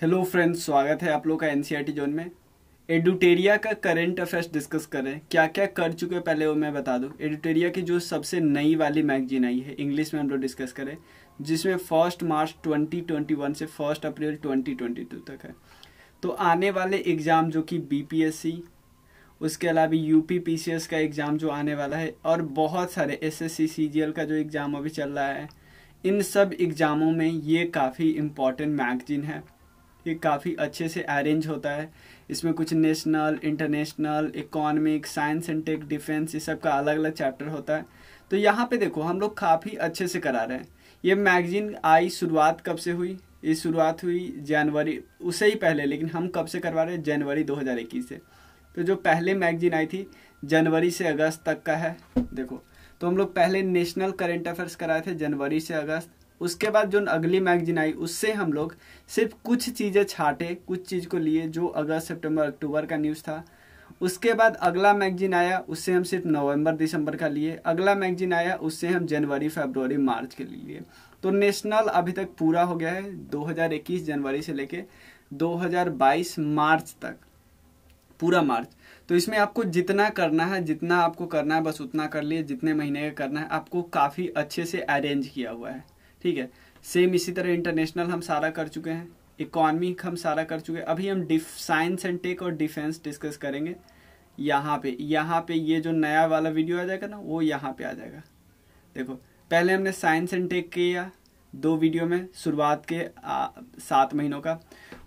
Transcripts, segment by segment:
hello friends स्वागत है आप लोग का एनसीईआरटी e जोन में एडुटेरिया का करंट अफेयर्स डिस्कस करें क्या क्या कर चुके हैं पहले वो मैं बता दूं एडुटेरिया की जो सबसे नई वाली मैगजीन आई है इंग्लिश में हम लोग डिस्कस करें जिसमें फर्स्ट मार्च 2021 से फर्स्ट अप्रैल 2022 तक है तो आने वाले एग्ज़ाम जो कि बी उसके अलावा यू पी का एग्ज़ाम जो आने वाला है और बहुत सारे एस एस का जो एग्ज़ाम अभी चल रहा है इन सब एग्ज़ामों में ये काफ़ी इम्पोर्टेंट मैगजीन है ये काफ़ी अच्छे से अरेंज होता है इसमें कुछ national international economic science and tech defence ये सब का अलग अलग चैप्टर होता है तो यहाँ पे देखो हम लोग काफ़ी अच्छे से करा रहे हैं ये मैगजीन आई शुरुआत कब से हुई ये शुरुआत हुई जनवरी उससे ही पहले लेकिन हम कब से करवा रहे हैं जनवरी 2021 से तो जो पहले मैगजीन आई थी जनवरी से अगस्त तक का है देखो तो हम लोग पहले नेशनल करेंट अफेयर्स कराए थे जनवरी से अगस्त उसके बाद जो अगली मैगजीन आई उससे हम लोग सिर्फ कुछ चीज़ें छाटे कुछ चीज़ को लिए जो अगस्त सितंबर अक्टूबर का न्यूज़ था उसके बाद अगला मैगजीन आया उससे हम सिर्फ नवंबर दिसंबर का लिए अगला मैगजीन आया उससे हम जनवरी फरवरी मार्च के लिए तो नेशनल अभी तक पूरा हो गया है 2021 जनवरी से लेके 2022 मार्च तक पूरा मार्च तो इसमें आपको जितना करना है जितना आपको करना है बस उतना कर लिए जितने महीने का करना है आपको काफ़ी अच्छे से अरेंज किया हुआ है ठीक है सेम इसी तरह इंटरनेशनल हम सारा कर चुके हैं इकोनॉमिक हम सारा कर चुके हैं अभी हम डिफ साइंस एंड टेक और डिफेंस डिस्कस करेंगे यहाँ पे यहाँ पे ये जो नया वाला वीडियो आ जाएगा ना वो यहाँ पे आ जाएगा देखो पहले हमने साइंस एंड टेक किया दो वीडियो में शुरुआत के सात महीनों का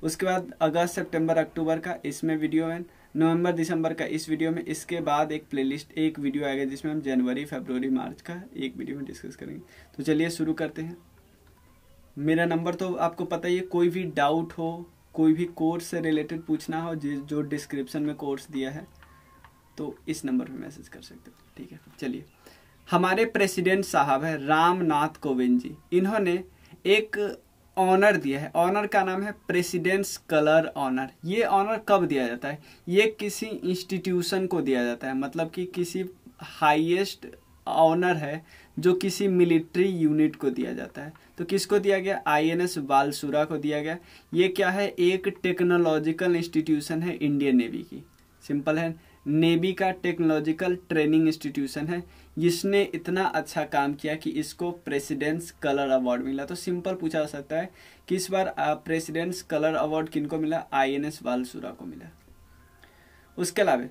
उसके बाद अगस्त सितंबर अक्टूबर का इसमें वीडियो है नवंबर दिसंबर का इस वीडियो में इसके बाद एक प्लेलिस्ट एक वीडियो आएगा जिसमें हम जनवरी फरवरी मार्च का एक वीडियो में डिस्कस करेंगे तो चलिए शुरू करते हैं मेरा नंबर तो आपको पता ही है कोई भी डाउट हो कोई भी कोर्स से रिलेटेड पूछना हो जो डिस्क्रिप्शन में कोर्स दिया है तो इस नंबर पर मैसेज कर सकते हो ठीक है चलिए हमारे प्रेसिडेंट साहब हैं रामनाथ कोविंद जी इन्होंने एक ऑनर दिया है ऑनर का नाम है प्रेसिडेंट्स कलर ऑनर ये ऑनर कब दिया जाता है ये किसी इंस्टीट्यूशन को दिया जाता है मतलब कि किसी हाईएस्ट ऑनर है जो किसी मिलिट्री यूनिट को दिया जाता है तो किसको दिया गया आईएनएस बालसूरा को दिया गया ये क्या है एक टेक्नोलॉजिकल इंस्टीट्यूशन है इंडियन नेवी की सिंपल है नेवी का टेक्नोलॉजिकल ट्रेनिंग इंस्टीट्यूशन है जिसने इतना अच्छा काम किया कि इसको प्रेसिडेंट्स कलर अवार्ड मिला तो सिंपल पूछा जा सकता है कि इस बार प्रेसिडेंट्स कलर अवार्ड किनको मिला आई एन एस वालसुरा को मिला उसके अलावा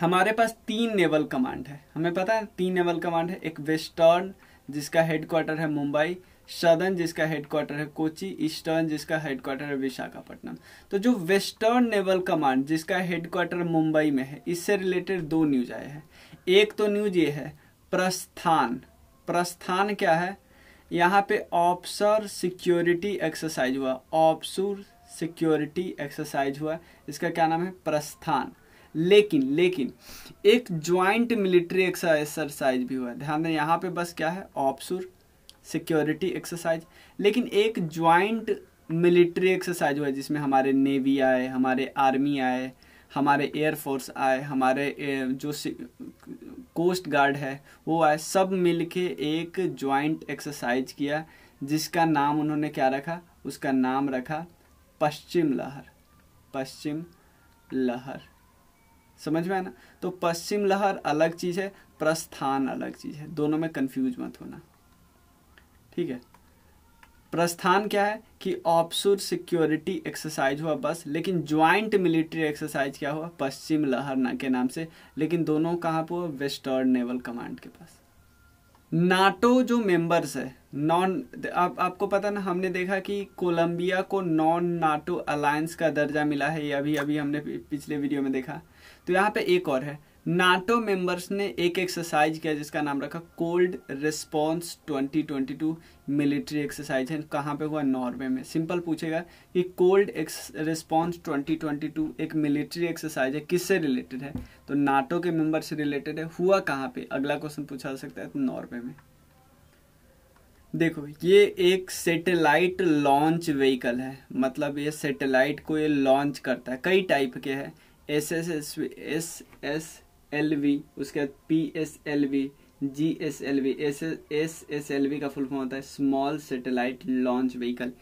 हमारे पास तीन नेवल कमांड है हमें पता है तीन नेवल कमांड है एक वेस्टर्न जिसका हेडक्वार्टर है मुंबई सदर्न जिसका हेडक्वार्टर है कोची ईस्टर्न जिसका हेडक्वार्टर है विशाखापट्टनम तो जो वेस्टर्न नेवल कमांड जिसका हेडक्वार्टर मुंबई में है इससे रिलेटेड दो न्यूज आए हैं एक तो न्यूज ये है प्रस्थान प्रस्थान क्या है यहाँ पे ऑप्सर सिक्योरिटी एक्सरसाइज हुआ ऑप्सूर सिक्योरिटी एक्सरसाइज हुआ इसका क्या नाम है प्रस्थान लेकिन लेकिन एक ज्वाइंट मिलिट्री एक्सरसाइज भी हुआ ध्यान दें यहाँ पे बस क्या है ऑप्सर सिक्योरिटी एक्सरसाइज लेकिन एक ज्वाइंट मिलिट्री एक्सरसाइज हुआ जिसमें हमारे नेवी आए हमारे आर्मी आए हमारे एयरफोर्स आए हमारे जो कोस्ट गार्ड है वो आए सब मिलके एक ज्वाइंट एक्सरसाइज किया जिसका नाम उन्होंने क्या रखा उसका नाम रखा पश्चिम लहर पश्चिम लहर समझ में आना तो पश्चिम लहर अलग चीज़ है प्रस्थान अलग चीज़ है दोनों में कंफ्यूज मत होना ठीक है प्रस्थान क्या है कि ऑप्सुर सिक्योरिटी एक्सरसाइज हुआ बस लेकिन ज्वाइंट मिलिट्री एक्सरसाइज क्या हुआ पश्चिम ना के नाम से लेकिन दोनों कहाँ पर वेस्टर्न नेवल कमांड के पास नाटो जो मेंबर्स है नॉन आप आपको पता ना हमने देखा कि कोलंबिया को नॉन नाटो अलायंस का दर्जा मिला है ये अभी अभी हमने पिछले वीडियो में देखा तो यहाँ पे एक और है नाटो मेंबर्स ने एक एक्सरसाइज किया जिसका नाम रखा कोल्ड रिस्पॉन्स 2022 मिलिट्री एक्सरसाइज है कहाँ पे हुआ नॉर्वे में सिंपल पूछेगा कि कोल्ड रिस्पॉन्स 2022 एक मिलिट्री एक्सरसाइज है किससे रिलेटेड है तो नाटो के मेंबर से रिलेटेड है हुआ कहाँ पे अगला क्वेश्चन पूछा जा सकता है तो नॉर्वे में देखो ये एक सेटेलाइट लॉन्च व्हीकल है मतलब ये सेटेलाइट को ये लॉन्च करता है कई टाइप के है S S S S S L V उसके बाद P S L V G S L V S S S L V का फुल फॉर्म होता है स्मॉल सेटेलाइट लॉन्च व्हीकल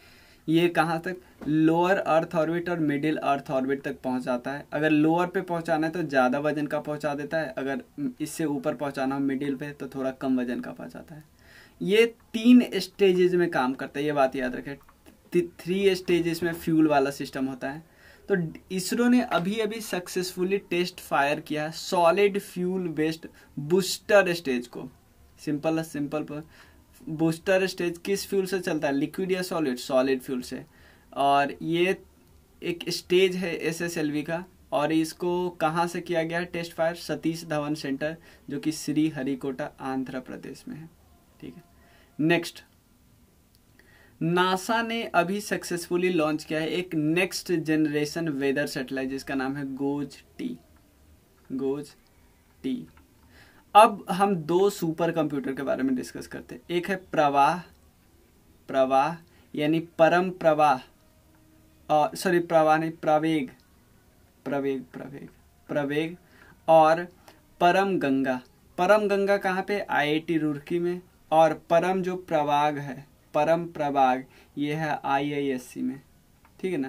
ये कहाँ तक लोअर अर्थ ऑर्बिट और मिडिल अर्थ ऑर्बिट तक पहुँचाता है अगर लोअर पे पहुँचाना है तो ज़्यादा वजन का पहुँचा देता है अगर इससे ऊपर पहुँचाना हो मिडिल पे तो थोड़ा कम वजन का पहुँचाता है ये तीन स्टेजेस में काम करता है ये बात याद रखें थ्री स्टेजेस में फ्यूल वाला सिस्टम होता है तो इसरो ने अभी अभी सक्सेसफुली टेस्ट फायर किया है solid fuel based booster stage को सिंपल है सिंपल पर बूस्टर स्टेज किस फ्यूल से चलता है लिक्विड या सॉलिड सॉलिड फ्यूल से और ये एक स्टेज है एस का और इसको कहाँ से किया गया test fire Satish Dhawan centre जो कि श्री हरिकोटा आंध्र प्रदेश में है ठीक है नेक्स्ट नासा ने अभी सक्सेसफुली लॉन्च किया है एक नेक्स्ट जनरेशन वेदर सेटेलाइट जिसका नाम है गोज टी गोज टी अब हम दो सुपर कंप्यूटर के बारे में डिस्कस करते हैं एक है प्रवाह प्रवाह यानी परम प्रवाह सॉरी प्रवाह नहीं प्रवेग प्रवेग प्रवेग प्रवेग और परम गंगा परम गंगा कहाँ पे आईआईटी रुड़की में और परम जो प्रवाग है परम प्रभाग ये है आईआईएससी में ठीक है ना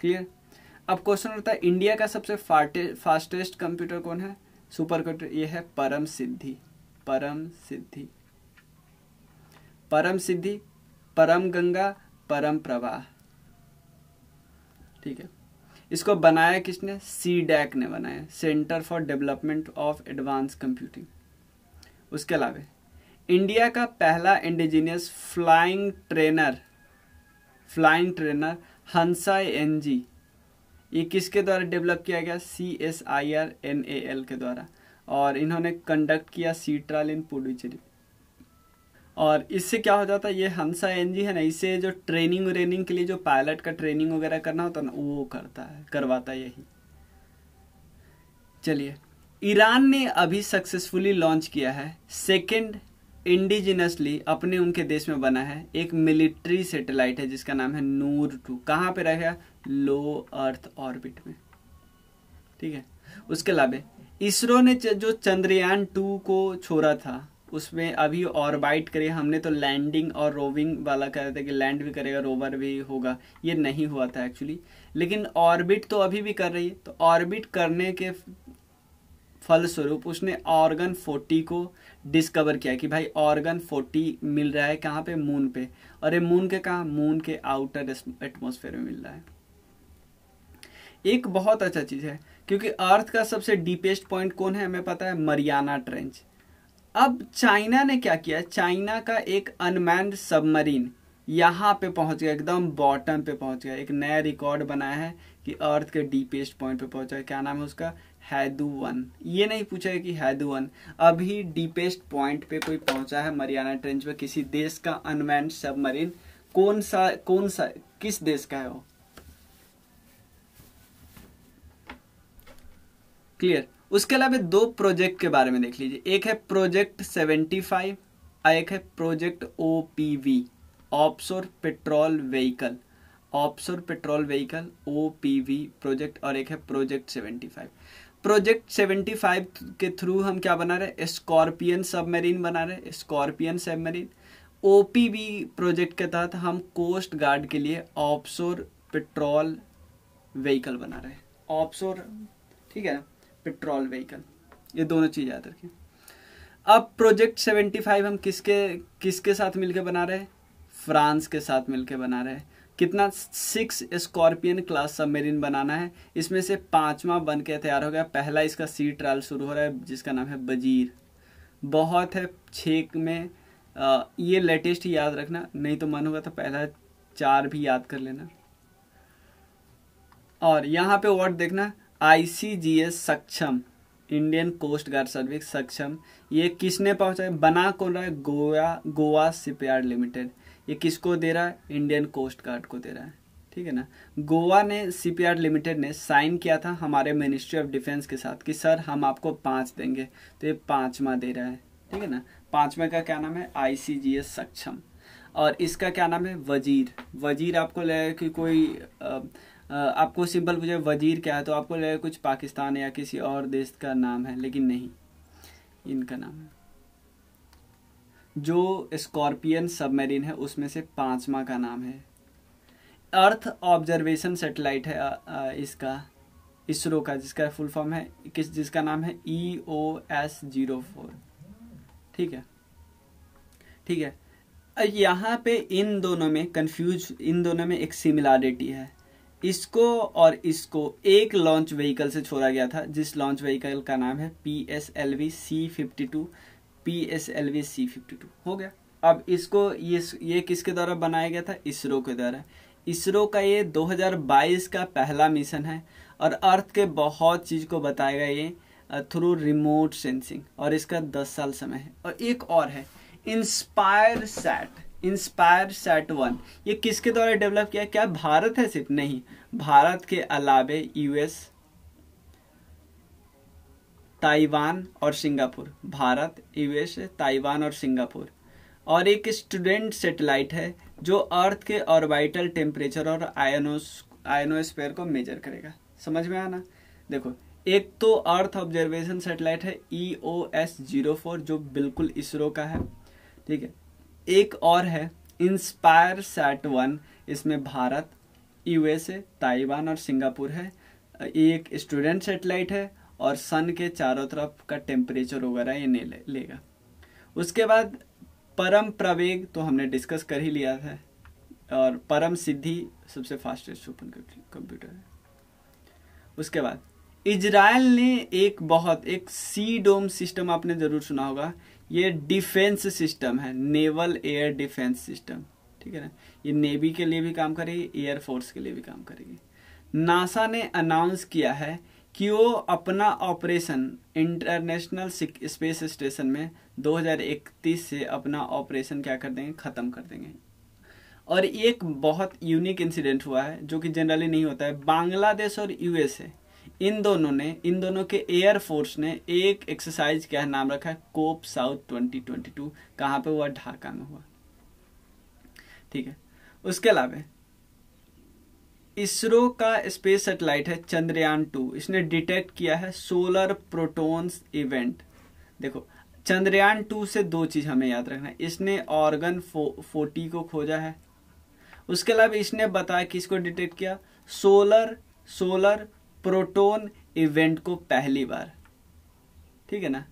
क्लियर अब क्वेश्चन होता है इंडिया का सबसे फास्टेस्ट कंप्यूटर कौन है सुपर कंप्यूटर ये है परम सिद्धि परम सिद्धि परम सिद्धि परम गंगा परम प्रवाह ठीक है इसको बनाया किसने सी डैक ने बनाया centre for development of advance computing उसके अलावा इंडिया का पहला indigenous flying trainer flying trainer Hansa N G ये किसके द्वारा डेवलप किया गया C S I R N A L के द्वारा और इन्होंने कंडक्ट किया सी ट्रायल इन पुडुचेरी और इससे क्या हो जाता है ये हंसा एन जी है ना इससे जो ट्रेनिंग व्रेनिंग के लिए जो पायलट का ट्रेनिंग वगैरह करना होता है ना वो करता है करवाता यही चलिए ईरान ने अभी सक्सेसफुली लॉन्च किया है सेकेंड इंडिजिनसली अपने उनके देश में बना है एक मिलिट्री सेटेलाइट है जिसका नाम है नूर टू कहाँ पे गया लो अर्थ ऑर्बिट में ठीक है उसके अलावा इसरो ने जो चंद्रयान टू को छोड़ा था उसमें अभी ऑर्बाइट करिए हमने तो लैंडिंग और रोविंग वाला कह रहे थे कि लैंड भी करेगा रोवर भी होगा ये नहीं हुआ था एक्चुअली लेकिन ऑर्बिट तो अभी भी कर रही है तो ऑर्बिट करने के फलस्वरूप उसने ऑर्गन फोर्टी को डिस्कवर किया कि भाई ऑर्गन 40 मिल रहा है कहाँ पे मून पे और मून के कहा मून के आउटर एटमोसफेयर में मिल रहा है एक बहुत अच्छा चीज़ है क्योंकि अर्थ का सबसे डीपेस्ट पॉइंट कौन है हमें पता है मरियाना ट्रेंच अब चाइना ने क्या किया चाइना का एक अनमैंड सबमरीन यहाँ पे पहुंच गया एकदम बॉटम पे पहुंच गया एक नया रिकॉर्ड बनाया है कि अर्थ के डीपेस्ट पॉइंट पे पहुंचा क्या नाम है उसका हैदू वन ये नहीं पूछा कि हैदू वन अभी डीपेस्ट पॉइंट पे कोई पहुंचा है मरियाना ट्रेंच पे किसी देश का अनमैन सबमरीन कौन सा कौन सा किस देश का है वो क्लियर उसके अलावा दो प्रोजेक्ट के बारे में देख लीजिए एक है प्रोजेक्ट सेवेंटी और एक है project OPV offshore patrol vehicle offshore patrol vehicle OPV project और एक है प्रोजेक्ट सेवेंटी फाइव प्रोजेक्ट 75 के थ्रू हम क्या बना रहे हैं स्कॉर्पियन सबमरीन बना रहे स्कॉर्पियन सबमरीन ओपीबी प्रोजेक्ट के तहत हम कोस्ट गार्ड के लिए ऑप्सोर पेट्रोल व्हीकल बना रहे हैं ऑप्सोर ठीक है पेट्रोल व्हीकल ये दोनों चीज़ याद रखें अब प्रोजेक्ट 75 हम किसके किसके साथ मिलके बना रहे हैं फ्रांस के साथ मिलके बना रहे हैं कितना सिक्स स्कॉर्पियन क्लास सबमरीन बनाना है इसमें से पांचवा बन के तैयार हो गया पहला इसका सी ट्रायल शुरू हो रहा है जिसका नाम है बजीर बहुत है छेक में आ, ये लेटेस्ट ही याद रखना नहीं तो मन होगा तो पहला चार भी याद कर लेना और यहाँ पे वर्ड देखना आईसीजीएस सक्षम इंडियन कोस्ट गार्ड सर्विस सक्षम ये किसने पहुंचा है बना कौन रहा है गोवा गोवा सिपयार्ड लिमिटेड ये किसको दे रहा है इंडियन कोस्ट गार्ड को दे रहा है ठीक है ना गोवा ने सी लिमिटेड ने साइन किया था हमारे मिनिस्ट्री ऑफ डिफेंस के साथ कि सर हम आपको पाँच देंगे तो ये पाँचवा दे रहा है ठीक है ना पाँचवें का क्या नाम है आई सक्षम और इसका क्या नाम है वजीर वजीर आपको लगेगा कि कोई आ, आ, आपको सिंपल पूछे वजीर क्या है तो आपको लगे कुछ पाकिस्तान या किसी और देश का नाम है लेकिन नहीं इनका नाम है जो स्कॉर्पियन सबमरीन है उसमें से पांचवा का नाम है अर्थ ऑब्जर्वेशन सेटेलाइट है इसका इसरो का जिसका फुल फॉर्म है किस जिसका नाम है E O S zero four ठीक है ठीक है यहाँ पे इन दोनों में कंफ्यूज इन दोनों में एक सिमिलारिटी है इसको और इसको एक लॉन्च व्हीकल से छोड़ा गया था जिस लॉन्च व्हीकल का नाम है P S L V C fifty two P S L V C fifty two हो गया अब इसको ये ये किसके द्वारा बनाया गया था इसरो के द्वारा इसरो का ये 2022 का पहला मिशन है और अर्थ के बहुत चीज़ को बताएगा ये थ्रू रिमोट सेंसिंग और इसका 10 साल समय है और एक और है inspire sat inspire sat one ये किसके द्वारा डेवलप किया क्या भारत है सिर्फ नहीं भारत के अलावे यूएस ताइवान और सिंगापुर भारत यूएस ताइवान और सिंगापुर और एक स्टूडेंट सेटेलाइट है जो अर्थ के ऑर्बिटल टेम्परेचर और आयनोस आयनोस्फेयर को मेजर करेगा समझ में आना देखो एक तो अर्थ ऑब्जर्वेशन सेटेलाइट है E O S zero four जो बिल्कुल इसरो का है ठीक है एक और है इंस्पायर सेट वन इसमें भारत यूएसए ताइवान और सिंगापुर है एक स्टूडेंट सेटेलाइट है और सन के चारों तरफ का टेम्परेचर वगैरह ये नहीं ले, लेगा उसके बाद परम प्रवेग तो हमने डिस्कस कर ही लिया था और परम सिद्धि सबसे फास्टेस्ट सुपर कंप्यूटर है उसके बाद इजराइल ने एक बहुत एक सी डोम सिस्टम आपने ज़रूर सुना होगा ये डिफेंस सिस्टम है नेवल एयर डिफेंस सिस्टम ठीक है ना ये नेवी के लिए भी काम करेगी एयरफोर्स के लिए भी काम करेगी नासा ने अनाउंस किया है कि वो अपना ऑपरेशन इंटरनेशनल स्पेस स्टेशन में 2031 से अपना ऑपरेशन क्या कर देंगे ख़त्म कर देंगे और एक बहुत यूनिक इंसिडेंट हुआ है जो कि जनरली नहीं होता है बांग्लादेश और यूएसए इन दोनों ने इन दोनों के एयर फोर्स ने एक एक्सरसाइज क्या नाम रखा है कोप साउथ 2022 कहाँ पे हुआ ढाका में हुआ ठीक है उसके अलावा इसरो का स्पेस सेटेलाइट है चंद्रयान टू इसने डिटेक्ट किया है सोलर प्रोटॉन्स इवेंट देखो चंद्रयान टू से दो चीज़ हमें याद रखना है इसने ऑर्गन फो, फोर्टी को खोजा है उसके अलावा इसने बताया इसको डिटेक्ट किया सोलर सोलर प्रोटोन इवेंट को पहली बार ठीक है ना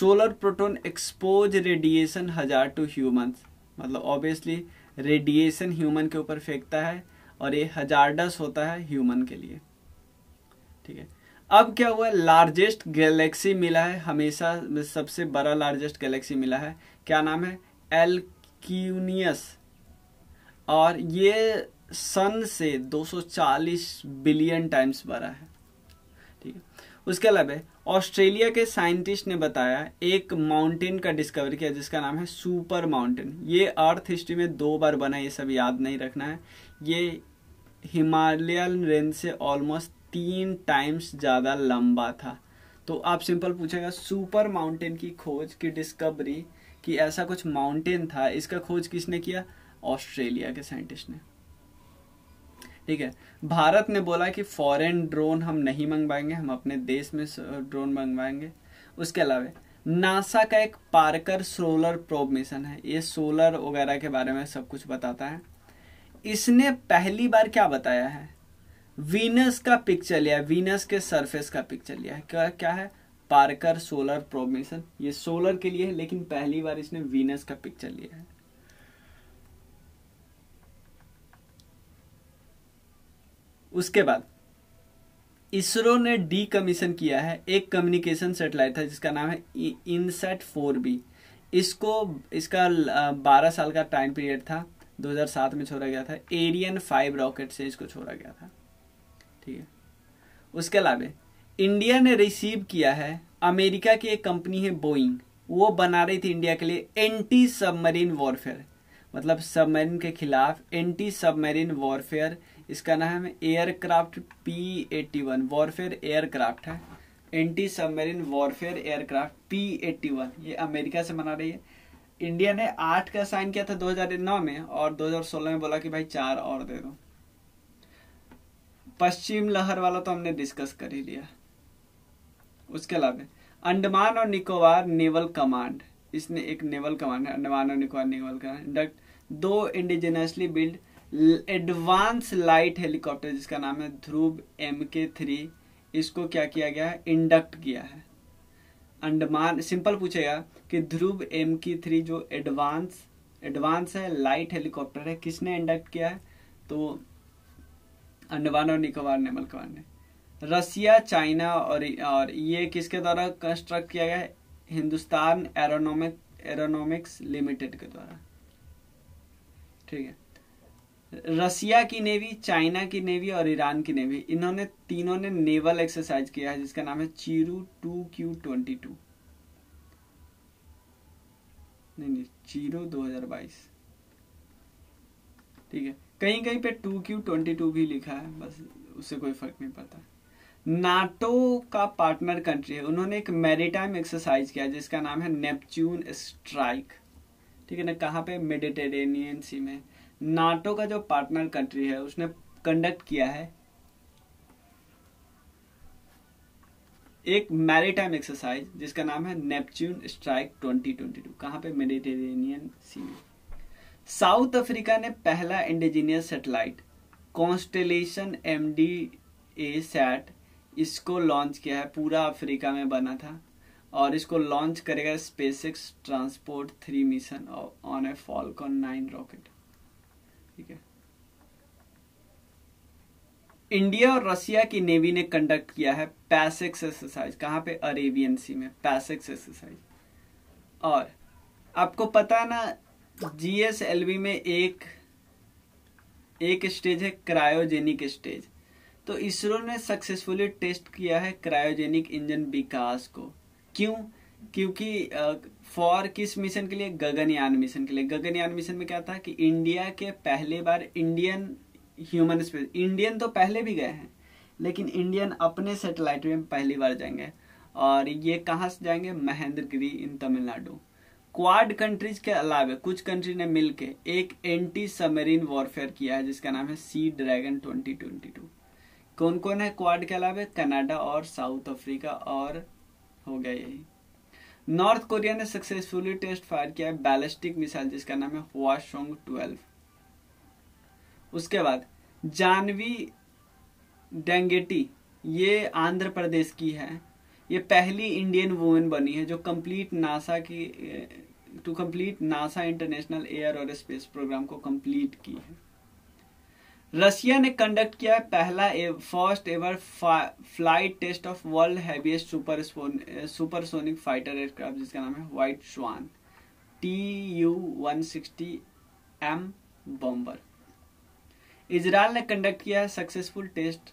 सोलर प्रोटोन एक्सपोज रेडिएशन हजार टू ह्यूमन मतलब ऑब्वियसली रेडिएशन ह्यूमन के ऊपर फेंकता है और ये हजारडस होता है ह्यूमन के लिए ठीक है अब क्या हुआ लार्जेस्ट गैलेक्सी मिला है हमेशा सबसे बड़ा लार्जेस्ट गैलेक्सी मिला है क्या नाम है एलक्यूनियस और ये सन से 240 बिलियन टाइम्स बड़ा है ठीक है उसके अलावा ऑस्ट्रेलिया के साइंटिस्ट ने बताया एक माउंटेन का डिस्कवर किया जिसका नाम है सुपर माउंटेन ये अर्थ हिस्ट्री में दो बार बना ये सब याद नहीं रखना है ये हिमालयन रेंज से ऑलमोस्ट तीन टाइम्स ज़्यादा लंबा था तो आप सिंपल पूछेगा सुपर माउंटेन की खोज की डिस्कवरी कि ऐसा कुछ माउंटेन था इसका खोज किसने किया ऑस्ट्रेलिया के साइंटिस्ट ने ठीक है भारत ने बोला कि फॉरेन ड्रोन हम नहीं मंगवाएंगे हम अपने देश में ड्रोन मंगवाएंगे उसके अलावा नासा का एक पार्कर सोलर प्रोब मिशन है ये सोलर वगैरह के बारे में सब कुछ बताता है इसने पहली बार क्या बताया है वीनस का पिक्चर लिया वीनस के सरफेस का पिक्चर लिया है क्या क्या है पार्कर सोलर प्रोब मिशन ये सोलर के लिए है लेकिन पहली बार इसने वीनस का पिक्चर लिया है उसके बाद इसरो ने डी कमीशन किया है एक कम्युनिकेशन सेटेलाइट था जिसका नाम है इनसेट फोर बी इसको इसका बारह साल का टाइम पीरियड था 2007 में छोड़ा गया था एरियन फाइव रॉकेट से इसको छोड़ा गया था ठीक है उसके अलावा इंडिया ने रिसीव किया है अमेरिका की एक कंपनी है बोइंग वो बना रही थी इंडिया के लिए एंटी सबमरीन वॉरफेयर मतलब सबमरीन के खिलाफ एंटी सबमरीन वॉरफेयर इसका नाम है aircraft P eighty one warfare aircraft है anti submarine warfare aircraft P eighty one ये अमेरिका से बना रही है इंडिया ने आठ का साइन किया था 2009 में और 2016 में बोला कि भाई चार और दे दो पश्चिम लहर वाला तो हमने डिस्कस कर ही लिया उसके अलावा अंडमान और निकोबार नेवल कमांड इसने एक नेवल कमांड है अंडमान और निकोबार नेवल कमांड दो indigenously build advance light helicopter जिसका नाम है ध्रुव एम के थ्री इसको क्या किया गया है इंडक्ट किया है अंडमान सिंपल पूछेगा कि ध्रुव एम के थ्री जो एडवांस एडवांस है लाइट हेलीकॉप्टर है किसने इंडक्ट किया है तो अंडमान और निकोबार ने कमान ने रसिया चाइना और और ये किसके द्वारा कंस्ट्रक्ट किया गया हिंदुस्तान एरोनॉमिक एरोनॉमिक्स लिमिटेड के द्वारा ठीक है रसिया की नेवी चाइना की नेवी और ईरान की नेवी इन्होंने तीनों ने नेवल एक्सरसाइज किया है जिसका नाम है चीरू टू क्यू ट्वेंटी टू नहीं नहीं चीरू बाईस ठीक है कहीं कहीं पे टू क्यू ट्वेंटी टू भी लिखा है बस उससे कोई फर्क नहीं पड़ता नाटो का पार्टनर कंट्री है उन्होंने एक मैरीटाइम एक्सरसाइज किया जिसका नाम है नेपच्यून स्ट्राइक ठीक है ना कहाँ पे मेडिटेरेनियन सी में नाटो का जो पार्टनर कंट्री है उसने कंडक्ट किया है एक मैरिटाइम एक्सरसाइज जिसका नाम है नेपच्यून स्ट्राइक 2022 कहां पर मेडिटेरेनियन सी साउथ अफ्रीका ने पहला indigenous satellite constellation M D A sat इसको लॉन्च किया है पूरा अफ्रीका में बना था और इसको लॉन्च करेगा SpaceX transport three mission on a Falcon nine rocket ठीक है इंडिया और रसिया की नेवी ने कंडक्ट किया है पैसेक्स एक्सरसाइज कहां पे अरेबियन सी में पैसेक्स एक्सरसाइज और आपको पता है ना जीएसएलवी में एक एक स्टेज है क्रायोजेनिक स्टेज तो इसरो ने सक्सेसफुली टेस्ट किया है क्रायोजेनिक इंजन विकास को क्यों क्योंकि फॉर किस मिशन के लिए गगनयान मिशन के लिए गगनयान मिशन में क्या था कि इंडिया के पहले बार इंडियन ह्यूमन स्पेस इंडियन तो पहले भी गए हैं लेकिन इंडियन अपने सेटेलाइट में पहली बार जाएंगे और ये कहाँ से जाएंगे Mahendragiri in Tamil Nadu quad countries के अलावा कुछ कंट्री ने मिल एक एंटी सबमरीन वॉरफेयर किया है जिसका नाम है sea dragon twenty twenty two कौन कौन है क्वाड के अलावा कनाडा और साउथ अफ्रीका और हो गया यही नॉर्थ कोरिया ने सक्सेसफुली टेस्ट फायर किया है बैलिस्टिक मिसाइल जिसका नाम है हुआशोंग ट्वेल्व उसके बाद जानवी डेंगेटी ये आंध्र प्रदेश की है ये पहली इंडियन वुमेन बनी है जो कंप्लीट नासा की to complete NASA international air और स्पेस प्रोग्राम को कंप्लीट की है रशिया ने कंडक्ट किया पहला a, first ever flight test of world heaviest super supersonic fighter aircraft जिसका नाम है white swan T U one sixty M bomber Israel ने कंडक्ट किया है successful test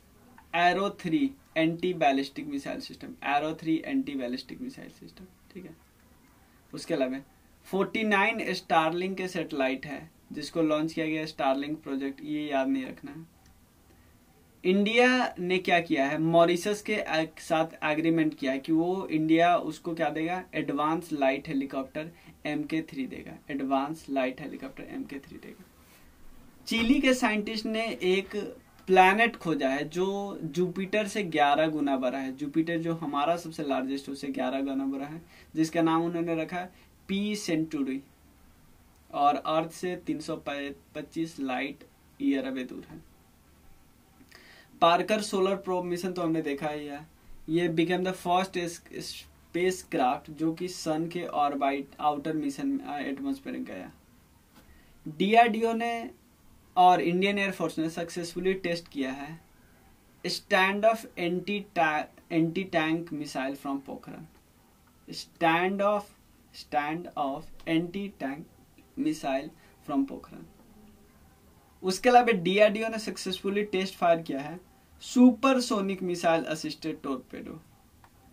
arrow three anti ballistic missile system arrow three anti ballistic missile system ठीक है उसके अलावा फोर्टी नाइन स्टारलिंग के सेटेलाइट है जिसको लॉन्च किया गया स्टारलिंक प्रोजेक्ट ये याद नहीं रखना है इंडिया ने क्या किया है मॉरिशस के साथ एग्रीमेंट किया है कि वो इंडिया उसको क्या देगा advance light helicopter M K three देगा advance light helicopter M K three देगा चिली के साइंटिस्ट ने एक प्लानट खोजा है जो जुपिटर से 11 गुना बड़ा है जुपिटर जो हमारा सबसे लार्जेस्ट उससे 11 गुना बड़ा है जिसका नाम उन्होंने रखा पी सेंटुरी और अर्थ से 325 लाइट ईयर अवे दूर है पार्कर सोलर प्रोब मिशन तो हमने देखा ही है ये become the first spacecraft जो कि सन के ऑर्बिट आउटर मिशन एटमोसफेयर गया डीआरडीओ ने और इंडियन एयरफोर्स ने सक्सेसफुली टेस्ट किया है stand off anti anti tank missile from Pokhran stand off stand off anti tank missile from Pokhran उसके अलावा डीआरडीओ ने सक्सेसफुली टेस्ट फायर किया है सुपरसोनिक मिसाइल असिस्टेड टोरपेडो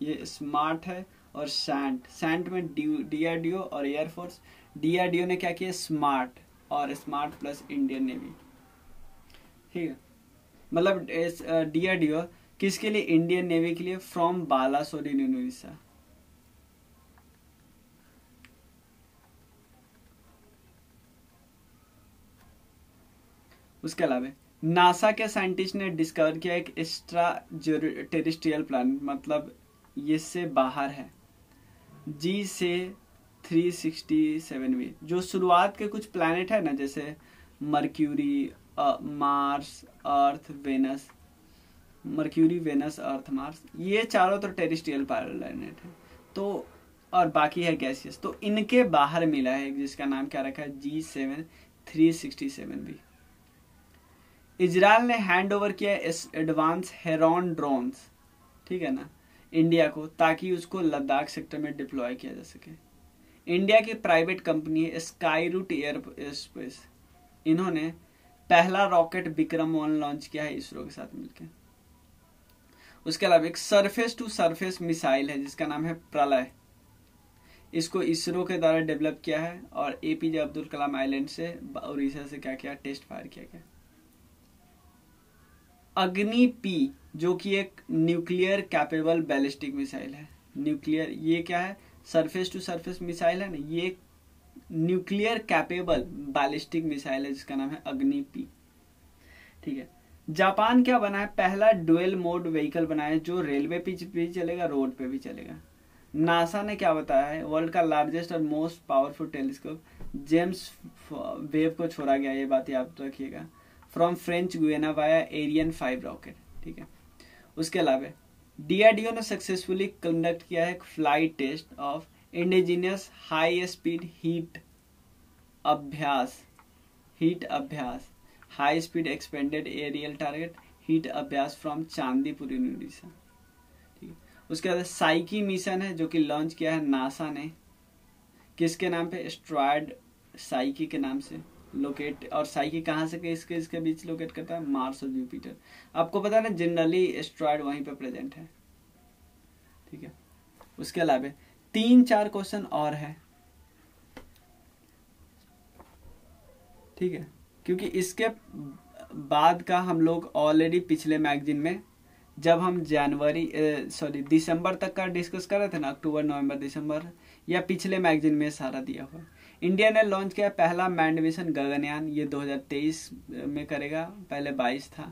ये स्मार्ट है और सैंट सैंट में डीआरडीओ और एयरफोर्स डीआरडीओ ने क्या किया स्मार्ट और स्मार्ट प्लस इंडियन नेवी ठीक है मतलब डीआरडीओ किसके लिए इंडियन नेवी के लिए फ्रॉम बालासोर इन उसके अलावा नासा के साइंटिस्ट ने डिस्कवर किया एक एक्स्ट्रा टेरिस्ट्रियल प्लान मतलब ये से बाहर है जी से 367 में जो शुरुआत के कुछ प्लानट है ना जैसे Mercury Mars Earth Venus Mercury Venus Earth Mars ये चारों तो टेरिस्ट्रियल प्लानट है तो और बाकी है गैसियस तो इनके बाहर मिला है जिसका नाम क्या रखा है G seven three sixty seven भी इसराइल ने हैंड ओवर किया एडवांस हेरॉन ड्रोन ठीक है ना इंडिया को ताकि उसको लद्दाख सेक्टर में डिप्लॉय किया जा सके इंडिया की प्राइवेट कंपनी है स्काई रूट एयर स्पेस इन्होंने पहला रॉकेट विक्रम वन लॉन्च किया है इसरो के साथ मिलकर उसके अलावा एक सरफेस टू सरफेस मिसाइल है जिसका नाम है प्रलय इसको इसरो के द्वारा डेवलप किया है और एपीजे अब्दुल कलाम आइलैंड से उड़ीसा से क्या किया टेस्ट फायर किया गया अग्नि पी जो कि एक न्यूक्लियर कैपेबल बैलिस्टिक मिसाइल है न्यूक्लियर ये क्या है सरफेस टू सरफेस मिसाइल है ना ये न्यूक्लियर कैपेबल बैलिस्टिक मिसाइल है जिसका नाम है अग्नि पी ठीक है जापान क्या बना है पहला डुअल मोड व्हीकल बना है जो रेलवे पे भी चलेगा रोड पे भी चलेगा नासा ने क्या बताया है वर्ल्ड का लार्जेस्ट और most powerful telescope James Webb को छोड़ा गया ये बात याद रखिएगा from French Guiana via Ariane five rocket ठीक है उसके अलावा डीआरडीओ ने सक्सेसफुली कंडक्ट किया है flight test of indigenous high speed heat Abhyas heat Abhyas high speed expended aerial target heat Abhyas from Chandipur university ठीक है उसके बाद साइकी मिशन है जो कि लॉन्च किया है नासा ने किसके नाम पे स्ट्रॉयड साइकी के नाम से लोकेट और साइकिल कहाँ से इसके इसके बीच लोकेट करता है मार्स और जुपिटर आपको पता है ना जनरली एस्ट्रॉयड वहीं पे प्रेजेंट है ठीक है उसके अलावा तीन चार क्वेश्चन और है ठीक है क्योंकि इसके बाद का हम लोग ऑलरेडी पिछले मैगजीन में जब हम जनवरी सॉरी दिसंबर तक का डिस्कस कर रहे थे ना अक्टूबर नवंबर दिसंबर या पिछले मैगजीन में सारा दिया हुआ है इंडिया ने लॉन्च किया पहला मैंड मिशन गगनयान ये 2023 में करेगा पहले 22 था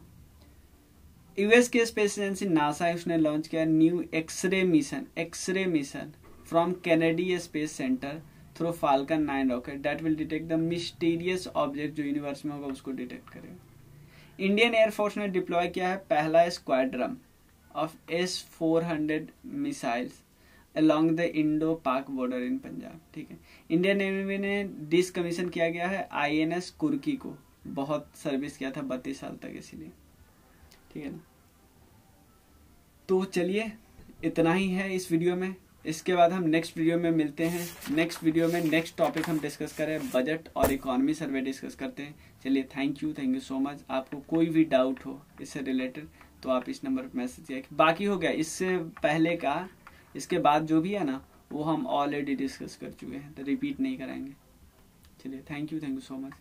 यूएस के स्पेस एजेंसी नासा उसने लॉन्च किया new X-ray mission X-ray mission from Kennedy space centre through Falcon nine rocket that will detect the mysterious object जो यूनिवर्स में होगा उसको डिटेक्ट करेगा इंडियन एयरफोर्स ने डिप्लॉय किया है पहला squadron of S four hundred missiles along the Indo Pak border in Punjab ठीक है इंडियन नेवी ने डिसकमीशन किया गया है आई एन एस कुर्की को बहुत सर्विस किया था बत्तीस साल तक इसीलिए ठीक है ना तो चलिए इतना ही है इस वीडियो में इसके बाद हम नेक्स्ट वीडियो में मिलते हैं नेक्स्ट वीडियो में नेक्स्ट टॉपिक हम डिस्कस करें बजट और इकोनॉमी सर्वे डिस्कस करते हैं चलिए thank you thank you so much आपको कोई भी डाउट हो इससे रिलेटेड तो आप इस नंबर पर मैसेज किया बाकी हो गया इससे पहले का इसके बाद जो भी है ना वो हम ऑलरेडी डिस्कस कर चुके हैं तो रिपीट नहीं कराएंगे चलिए thank you thank you so much